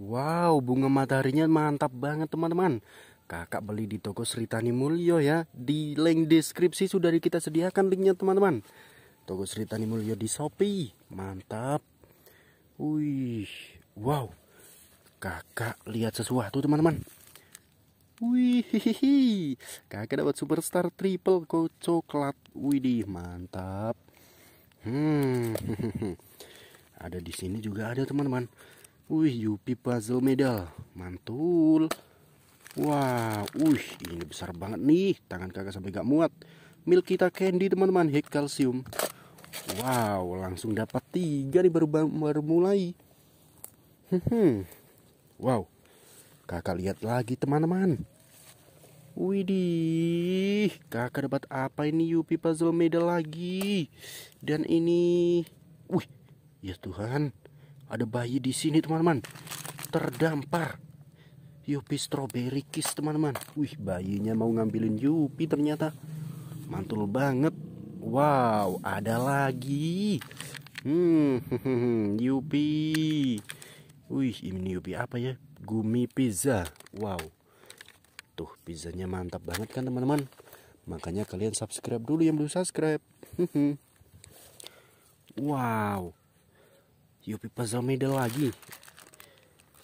Wow, bunga mataharinya mantap banget teman-teman. Kakak beli di toko Sri Tani Mulyo ya. Di link deskripsi sudah kita sediakan linknya teman-teman. Toko Sri Tani Mulyo di Shopee. Mantap. Wih, wow. Kakak lihat sesuatu teman-teman. Wih, hihihi. kakak dapat superstar triple kocoklat. coklat. Widih, mantap. Hmm, ada di sini juga ada teman-teman. Wih, Yupi Puzzle Medal. Mantul. Wah, wih, ini besar banget nih. Tangan kakak sampai gak muat. Milk kita candy, teman-teman. Hek kalsium. Wow, langsung dapat tiga nih baru, baru mulai. Hmm, wow. Kakak lihat lagi, teman-teman. Widih, kakak dapat apa ini Yupi Puzzle Medal lagi. Dan ini... Wih, ya Tuhan. Ada bayi di sini teman-teman. Terdampar. Yupi strawberry kiss teman-teman. Wih bayinya mau ngambilin Yupi ternyata. Mantul banget. Wow ada lagi. Hmm, Yupi. Wih ini Yupi apa ya? Gumi pizza. Wow. Tuh pizzanya mantap banget kan teman-teman. Makanya kalian subscribe dulu yang belum subscribe. wow. Yupi puzzle medal lagi.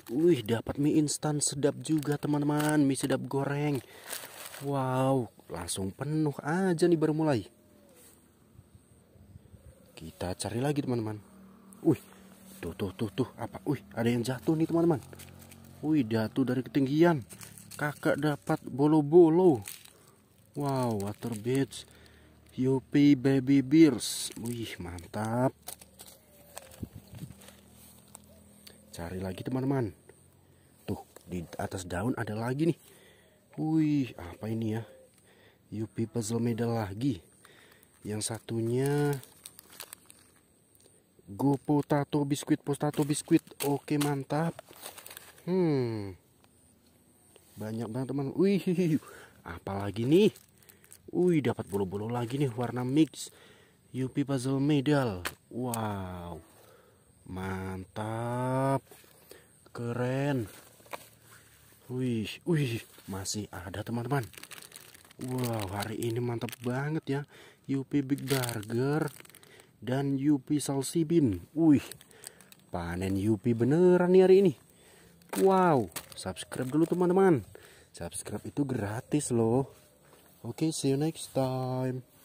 Wih, dapat mie instan sedap juga teman-teman, mie sedap goreng. Wow, langsung penuh aja nih baru mulai. Kita cari lagi teman-teman. Wih, tuh tuh tuh tuh apa? Wih, ada yang jatuh nih teman-teman. Wih, jatuh dari ketinggian. Kakak dapat bolo-bolo. Wow, water beach. Yupi baby beers. Wih, mantap. Cari lagi teman-teman. Tuh, di atas daun ada lagi nih. Wih, apa ini ya? Yupi puzzle medal lagi. Yang satunya go potato Biskuit Potato Biskuit. Oke, mantap. Hmm. Banyak banget teman. Wih, apa lagi nih? Wih, dapat bulu-bulu lagi nih warna mix. Yupi Puzzle Medal. Wow. Mantap keren wih wih masih ada teman-teman wow hari ini mantap banget ya Yupi Big Burger dan Yupi Salsibin wih panen Yupi beneran nih hari ini wow subscribe dulu teman-teman subscribe itu gratis loh oke okay, see you next time